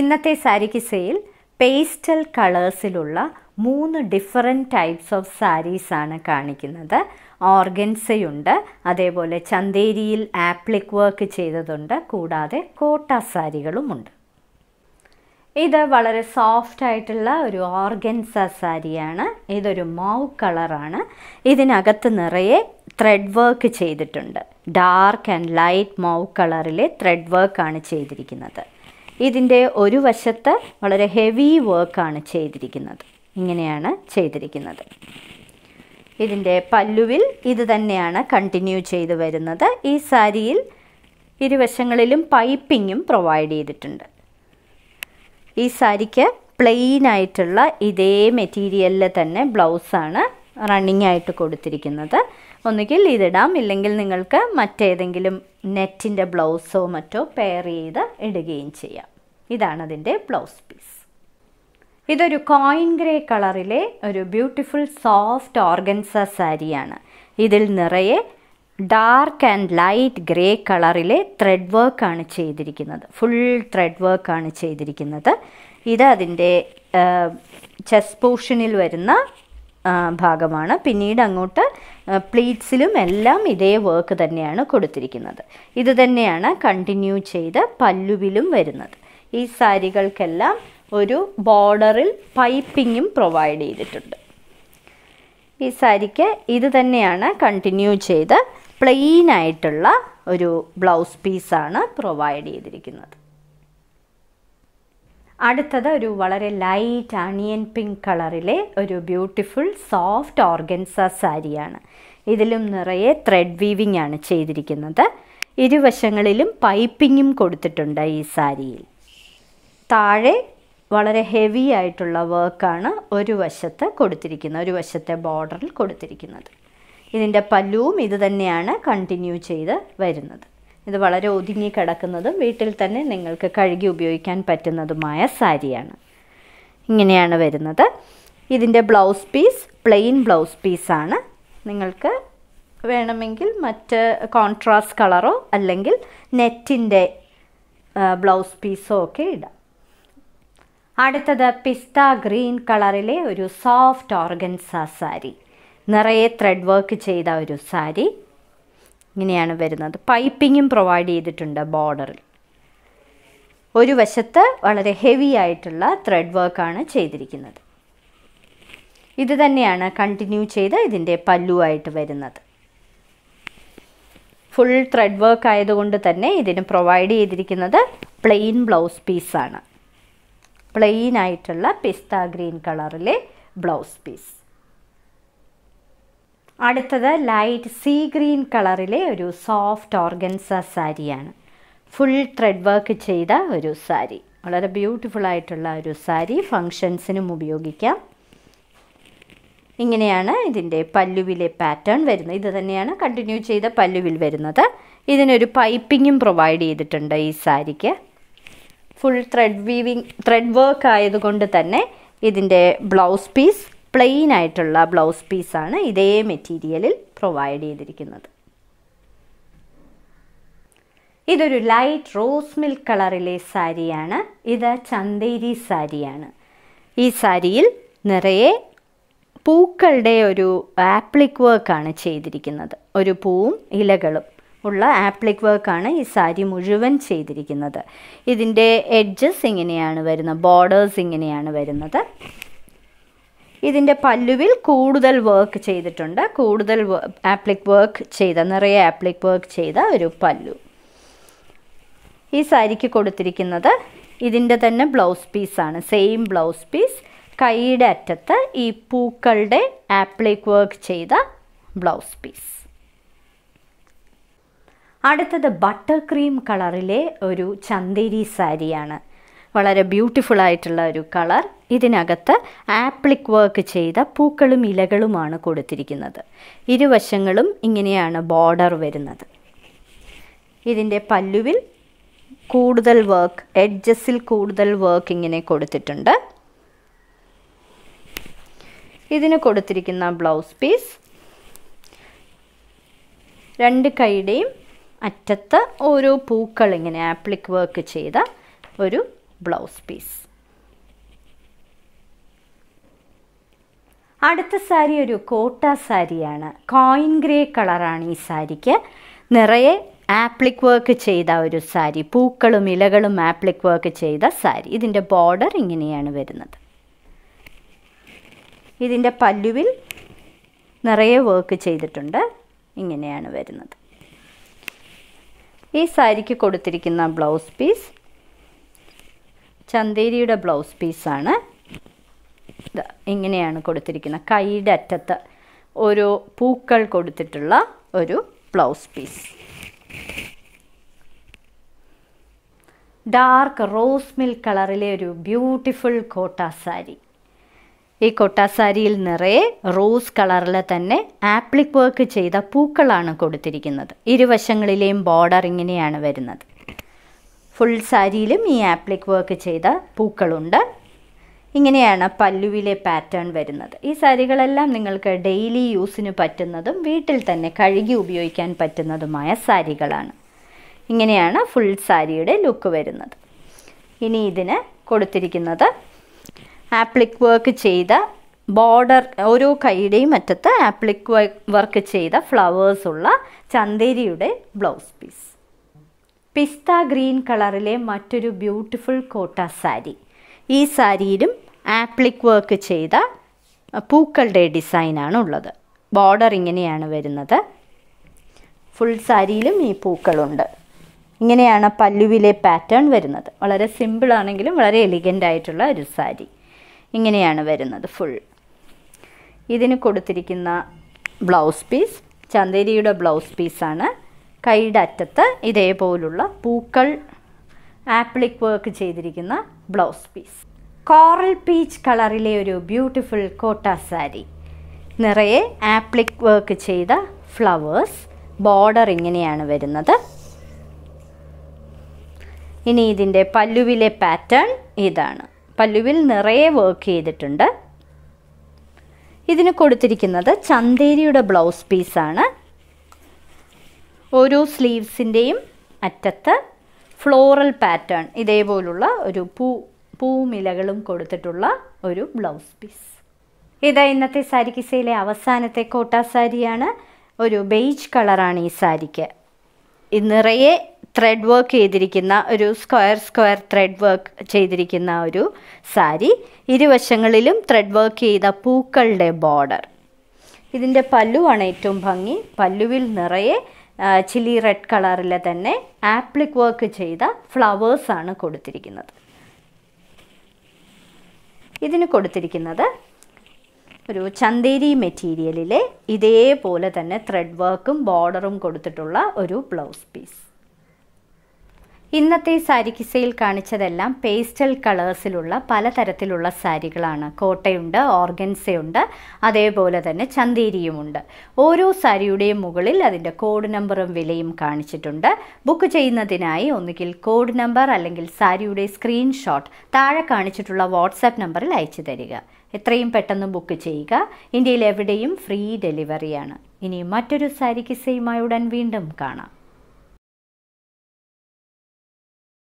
ഇന്നത്തെ സാരിക്കിസയിൽ പേസ്റ്റൽ കളേഴ്സിലുള്ള മൂന്ന് different types of സാരീസാണ് കാണിക്കുന്നത് ഓർഗൻസയുണ്ട് അതേപോലെ ചന്തേരിയിൽ ആപ്ലിക് വർക്ക് ചെയ്തതുണ്ട് കൂടാതെ കോട്ട സാരികളുമുണ്ട് ഇത് വളരെ സോഫ്റ്റ് ആയിട്ടുള്ള ഒരു ഓർഗൻസ സാരിയാണ് ഇതൊരു മൗ കളറാണ് ഇതിനകത്ത് നിറയെ ത്രെഡ് വർക്ക് ചെയ്തിട്ടുണ്ട് ഡാർക്ക് ആൻഡ് ലൈറ്റ് മൗ കളറിലെ ത്രെഡ് വർക്കാണ് ചെയ്തിരിക്കുന്നത് ഇതിൻ്റെ ഒരു വശത്ത് വളരെ ഹെവി വർക്കാണ് ചെയ്തിരിക്കുന്നത് ഇങ്ങനെയാണ് ചെയ്തിരിക്കുന്നത് ഇതിൻ്റെ പല്ലുവിൽ ഇത് തന്നെയാണ് കണ്ടിന്യൂ ചെയ്തു വരുന്നത് ഈ സാരിയിൽ ഇരുവശങ്ങളിലും പൈപ്പിങ്ങും പ്രൊവൈഡ് ചെയ്തിട്ടുണ്ട് ഈ സാരിക്ക് പ്ലെയിൻ ആയിട്ടുള്ള ഇതേ മെറ്റീരിയലിൽ തന്നെ ബ്ലൗസാണ് റണ്ണിങ് ആയിട്ട് കൊടുത്തിരിക്കുന്നത് ഒന്നുകിൽ ഇതിടാം ഇല്ലെങ്കിൽ നിങ്ങൾക്ക് മറ്റേതെങ്കിലും നെറ്റിൻ്റെ ബ്ലൗസോ മറ്റോ പെയർ ചെയ്ത് ഇടുകയും ചെയ്യാം ഇതാണ് അതിൻ്റെ ബ്ലൗസ് പീസ് ഇതൊരു കോയിൻ ഗ്രേ കളറിലെ ഒരു ബ്യൂട്ടിഫുൾ സോഫ്റ്റ് ഓർഗൻസ സാരിയാണ് ഇതിൽ നിറയെ ഡാർക്ക് ആൻഡ് ലൈറ്റ് ഗ്രേ കളറിലെ ത്രെഡ് വർക്കാണ് ചെയ്തിരിക്കുന്നത് ഫുൾ ത്രെഡ് വർക്കാണ് ചെയ്തിരിക്കുന്നത് ഇത് അതിൻ്റെ ചെസ് പോർഷനിൽ വരുന്ന ഭാഗമാണ് പിന്നീട് അങ്ങോട്ട് പ്ലീറ്റ്സിലും എല്ലാം ഇതേ വർക്ക് തന്നെയാണ് കൊടുത്തിരിക്കുന്നത് ഇത് തന്നെയാണ് കണ്ടിന്യൂ ചെയ്ത് പല്ലുവിലും വരുന്നത് ഈ സാരികൾക്കെല്ലാം ഒരു ബോർഡറിൽ പൈപ്പിങ്ങും പ്രൊവൈഡ് ചെയ്തിട്ടുണ്ട് ഈ സാരിക്ക് ഇത് തന്നെയാണ് കണ്ടിന്യൂ ചെയ്ത് പ്ലെയിൻ ആയിട്ടുള്ള ഒരു ബ്ലൗസ് പീസാണ് പ്രൊവൈഡ് ചെയ്തിരിക്കുന്നത് അടുത്തത് ഒരു വളരെ ലൈറ്റ് അണിയൻ പിങ്ക് കളറിലെ ഒരു ബ്യൂട്ടിഫുൾ സോഫ്റ്റ് ഓർഗൻസ സാരിയാണ് ഇതിലും നിറയെ ത്രെഡ് വീവിംഗ് ആണ് ചെയ്തിരിക്കുന്നത് ഇരുവശങ്ങളിലും പൈപ്പിങ്ങും കൊടുത്തിട്ടുണ്ട് ഈ സാരിയിൽ താഴെ വളരെ ഹെവി ആയിട്ടുള്ള വർക്കാണ് ഒരു വശത്ത് കൊടുത്തിരിക്കുന്നത് ഒരു വശത്തെ ബോർഡറിൽ കൊടുത്തിരിക്കുന്നത് ഇതിൻ്റെ പല്ലുവും ഇതുതന്നെയാണ് കണ്ടിന്യൂ ചെയ്ത് വരുന്നത് ഇത് വളരെ ഒതുങ്ങി കിടക്കുന്നതും വീട്ടിൽ തന്നെ നിങ്ങൾക്ക് കഴുകി ഉപയോഗിക്കാൻ പറ്റുന്നതുമായ സാരിയാണ് ഇങ്ങനെയാണ് വരുന്നത് ഇതിൻ്റെ ബ്ലൗസ് പീസ് പ്ലെയിൻ ബ്ലൗസ് പീസാണ് നിങ്ങൾക്ക് വേണമെങ്കിൽ മറ്റ് കോൺട്രാസ്റ്റ് കളറോ അല്ലെങ്കിൽ നെറ്റിൻ്റെ ബ്ലൗസ് പീസോ ഒക്കെ ഇടാം അടുത്തത് പിസ്ത ഗ്രീൻ കളറിലെ ഒരു സോഫ്റ്റ് ഓർഗൻസ സാരി നിറയെ ത്രെഡ് വർക്ക് ചെയ്ത ഒരു സാരി ഇങ്ങനെയാണ് വരുന്നത് പൈപ്പിങ്ങും പ്രൊവൈഡ് ചെയ്തിട്ടുണ്ട് ബോർഡറിൽ ഒരു വശത്ത് വളരെ ഹെവി ആയിട്ടുള്ള ത്രെഡ് വർക്കാണ് ചെയ്തിരിക്കുന്നത് ഇത് തന്നെയാണ് കണ്ടിന്യൂ ചെയ്ത് ഇതിൻ്റെ പല്ലുവായിട്ട് വരുന്നത് ഫുൾ ത്രെഡ് വർക്ക് ആയതുകൊണ്ട് തന്നെ ഇതിന് പ്രൊവൈഡ് ചെയ്തിരിക്കുന്നത് പ്ലെയിൻ ബ്ലൗസ് പീസാണ് പ്ലെയിൻ ആയിട്ടുള്ള പിസ്ത ഗ്രീൻ കളറിലെ ബ്ലൗസ് പീസ് അടുത്തത് ലൈറ്റ് സീ ഗ്രീൻ കളറിലെ ഒരു സോഫ്റ്റ് ഓർഗൻസ സാരിയാണ് ഫുൾ ത്രെഡ് വർക്ക് ചെയ്ത ഒരു സാരി വളരെ ബ്യൂട്ടിഫുൾ ആയിട്ടുള്ള ഒരു സാരി ഫംഗ്ഷൻസിനും ഉപയോഗിക്കാം ഇങ്ങനെയാണ് ഇതിൻ്റെ പല്ലുവിലെ പാറ്റേൺ വരുന്നത് ഇത് തന്നെയാണ് കണ്ടിന്യൂ ചെയ്ത പല്ലുവിൽ വരുന്നത് ഇതിനൊരു പൈപ്പിങ്ങും പ്രൊവൈഡ് ചെയ്തിട്ടുണ്ട് ഈ സാരിക്ക് full thread weaving thread work ആയതുകൊണ്ട് തന്നെ ഇതിൻ്റെ ബ്ലൗസ് പീസ് പ്ലെയിൻ ആയിട്ടുള്ള ബ്ലൗസ് പീസാണ് ഇതേ മെറ്റീരിയലിൽ പ്രൊവൈഡ് ചെയ്തിരിക്കുന്നത് ഇതൊരു ലൈറ്റ് റോസ് മിൽക്ക് കളറിലെ സാരിയാണ് ഇത് ചന്തേരി സാരിയാണ് ഈ സാരിയിൽ നിറയെ പൂക്കളുടെ ഒരു ആപ്ലിക് വർക്കാണ് ചെയ്തിരിക്കുന്നത് ഒരു പൂവും ഇലകളും ഉള്ള ആപ്ലിക് വർക്കാണ് ഈ സാരി മുഴുവൻ ചെയ്തിരിക്കുന്നത് ഇതിൻ്റെ എഡ്ജസ് ഇങ്ങനെയാണ് വരുന്നത് ബോർഡേഴ്സ് ഇങ്ങനെയാണ് വരുന്നത് ഇതിൻ്റെ പല്ലുവിൽ കൂടുതൽ വർക്ക് ചെയ്തിട്ടുണ്ട് കൂടുതൽ ആപ്ലിക് വർക്ക് ചെയ്ത നിറയെ ആപ്ലിക് വർക്ക് ചെയ്ത ഒരു പല്ലു ഈ സാരിക്ക് കൊടുത്തിരിക്കുന്നത് ഇതിൻ്റെ തന്നെ ബ്ലൗസ് പീസാണ് സെയിം ബ്ലൗസ് പീസ് കൈയുടെ അറ്റത്ത് ഈ പൂക്കളുടെ ആപ്ലിക് വർക്ക് ചെയ്ത ബ്ലൗസ് പീസ് അടുത്തത് ബട്ടർ ക്രീം കളറിലെ ഒരു ചന്തേരി സാരിയാണ് വളരെ ബ്യൂട്ടിഫുൾ ആയിട്ടുള്ള ഒരു കളർ ഇതിനകത്ത് ആപ്ലിക് വർക്ക് ചെയ്ത പൂക്കളും ഇലകളുമാണ് കൊടുത്തിരിക്കുന്നത് ഇരുവശങ്ങളും ഇങ്ങനെയാണ് ബോർഡർ വരുന്നത് ഇതിൻ്റെ പല്ലുവിൽ കൂടുതൽ വർക്ക് എഡ്ജസിൽ കൂടുതൽ വർക്ക് ഇങ്ങനെ കൊടുത്തിട്ടുണ്ട് ഇതിന് കൊടുത്തിരിക്കുന്ന ബ്ലൗസ് പീസ് രണ്ട് കൈയുടെയും അറ്റത്ത് ഓരോ പൂക്കൾ ഇങ്ങനെ ആപ്ലിക് വർക്ക് ചെയ്ത ഒരു ബ്ലൗസ് പീസ് അടുത്ത സാരി ഒരു കോട്ട സാരിയാണ് കോയിൻ ഗ്രേ കളറാണ് ഈ സാരിക്ക് നിറയെ ആപ്ലിക് വർക്ക് ചെയ്ത ഒരു സാരി പൂക്കളും ഇലകളും ആപ്ലിക് വർക്ക് ചെയ്ത സാരി ഇതിൻ്റെ ബോർഡർ ഇങ്ങനെയാണ് വരുന്നത് ഇതിൻ്റെ പല്ലുവിൽ നിറയെ വർക്ക് ചെയ്തിട്ടുണ്ട് ഇങ്ങനെയാണ് വരുന്നത് ഈ സാരിക്ക് കൊടുത്തിരിക്കുന്ന ബ്ലൗസ് പീസ് ചന്തേരിയുടെ ബ്ലൗസ് പീസാണ് ഇങ്ങനെയാണ് കൊടുത്തിരിക്കുന്നത് കൈയുടെ അറ്റത്ത് ഒരു പൂക്കൾ കൊടുത്തിട്ടുള്ള ഒരു blouse piece dark rose milk കളറിലെ ഒരു ബ്യൂട്ടിഫുൾ കോട്ടാ സാരി ഈ കോട്ടാ സാരിയിൽ നിറയെ റോസ് കളറിൽ തന്നെ ആപ്ലിക് വർക്ക് ചെയ്ത പൂക്കളാണ് കൊടുത്തിരിക്കുന്നത് ഇരുവശങ്ങളിലെയും ബോർഡർ ഇങ്ങനെയാണ് വരുന്നത് ഫുൾ സാരിയിലും ഈ ആപ്ലിക് വർക്ക് ചെയ്ത പൂക്കളുണ്ട് ഇങ്ങനെയാണ് പല്ലുവിലെ പാറ്റേൺ വരുന്നത് ഈ സാരികളെല്ലാം നിങ്ങൾക്ക് ഡെയിലി യൂസിന് പറ്റുന്നതും വീട്ടിൽ തന്നെ കഴുകി ഉപയോഗിക്കാൻ പറ്റുന്നതുമായ സാരികളാണ് ഇങ്ങനെയാണ് ഫുൾ സാരിയുടെ ലുക്ക് വരുന്നത് ഇനി ഇതിന് കൊടുത്തിരിക്കുന്നത് ആപ്ലിക് വർക്ക് ചെയ്ത ബോർഡർ ഓരോ കൈയുടെയും അറ്റത്ത് ആപ്ലിക് വർക്ക് ചെയ്ത ഫ്ലവേഴ്സുള്ള ചന്തേരിയുടെ ബ്ലൗസ് പീസ് പിസ്ത ഗ്രീൻ കളറിലെ മറ്റൊരു ബ്യൂട്ടിഫുൾ കോട്ട സാരി ഈ സാരിയിലും ആപ്ലിക് വർക്ക് ചെയ്ത പൂക്കളുടെ ഡിസൈനാണ് ഉള്ളത് ബോർഡർ ഇങ്ങനെയാണ് വരുന്നത് ഫുൾ സാരിയിലും ഈ പൂക്കളുണ്ട് ഇങ്ങനെയാണ് പല്ലുവിലെ പാറ്റേൺ വരുന്നത് വളരെ സിമ്പിൾ ആണെങ്കിലും വളരെ എലിഗൻ്റ് ആയിട്ടുള്ള ഒരു സാരി ഇങ്ങനെയാണ് വരുന്നത് ഫുൾ ഇതിന് കൊടുത്തിരിക്കുന്ന ബ്ലൗസ് പീസ് ചന്ദേരിയുടെ ബ്ലൗസ് പീസാണ് കൈയുടെ അറ്റത്ത് ഇതേപോലുള്ള പൂക്കൾ ആപ്ലിക് വർക്ക് ചെയ്തിരിക്കുന്ന ബ്ലൗസ് പീസ് കോറൽ പീച്ച് കളറിലെ ഒരു ബ്യൂട്ടിഫുൾ കോട്ട സാരി നിറയെ ആപ്ലിക് വർക്ക് ചെയ്ത ഫ്ലവേഴ്സ് ബോർഡർ ഇങ്ങനെയാണ് വരുന്നത് ഇനി ഇതിൻ്റെ പല്ലുവിലെ പാറ്റേൺ ഇതാണ് പല്ലുവിൽ നിറയെ വർക്ക് ചെയ്തിട്ടുണ്ട് ഇതിന് കൊടുത്തിരിക്കുന്നത് ചന്തേരിയുടെ ബ്ലൗസ് പീസാണ് ഓരോ സ്ലീവ്സിൻ്റെയും അറ്റത്ത് ഫ്ലോറൽ പാറ്റേൺ ഇതേപോലുള്ള ഒരു പൂ പൂമിലകളും കൊടുത്തിട്ടുള്ള ഒരു ബ്ലൗസ് പീസ് ഇതാ ഇന്നത്തെ സാരിക്കിസയിലെ അവസാനത്തെ കോട്ടാ സാരിയാണ് ഒരു ബെയ്ജ് കളറാണ് ഈ സാരിക്ക് നിറയെ ത്രെഡ് വർക്ക് ചെയ്തിരിക്കുന്ന ഒരു സ്ക്വയർ സ്ക്വയർ ത്രെഡ് വർക്ക് ചെയ്തിരിക്കുന്ന ഒരു സാരി ഇരുവശങ്ങളിലും ത്രെഡ് വർക്ക് ചെയ്ത പൂക്കളുടെ ബോർഡർ ഇതിൻ്റെ പല്ലുവാണ് ഏറ്റവും ഭംഗി പല്ലുവിൽ നിറയെ ചില്ലി റെഡ് കളറിൽ തന്നെ ആപ്ലിക് വർക്ക് ചെയ്ത ഫ്ലവേഴ്സാണ് കൊടുത്തിരിക്കുന്നത് ഇതിന് കൊടുത്തിരിക്കുന്നത് ഒരു ചന്തേരി മെറ്റീരിയലിലെ ഇതേപോലെ തന്നെ ത്രെഡ് വർക്കും ബോർഡറും കൊടുത്തിട്ടുള്ള ഒരു ബ്ലൗസ് പീസ് ഇന്നത്തെ സാരി കിസയിൽ കാണിച്ചതെല്ലാം പേസ്റ്റൽ കളേഴ്സിലുള്ള പലതരത്തിലുള്ള സാരികളാണ് കോട്ടയുണ്ട് ഓർഗൻസയുണ്ട് അതേപോലെ തന്നെ ചന്തേരിയുമുണ്ട് ഓരോ സാരിയുടെയും മുകളിൽ അതിൻ്റെ കോഡ് നമ്പറും വിലയും കാണിച്ചിട്ടുണ്ട് ബുക്ക് ചെയ്യുന്നതിനായി ഒന്നുകിൽ കോഡ് നമ്പർ അല്ലെങ്കിൽ സാരിയുടെ സ്ക്രീൻഷോട്ട് താഴെ കാണിച്ചിട്ടുള്ള വാട്സാപ്പ് നമ്പറിൽ അയച്ചു തരിക എത്രയും പെട്ടെന്ന് ബുക്ക് ചെയ്യുക ഇന്ത്യയിൽ എവിടെയും ഫ്രീ ഡെലിവറിയാണ് ഇനി മറ്റൊരു സാരി കിസയുമായി ഉടൻ വീണ്ടും കാണാം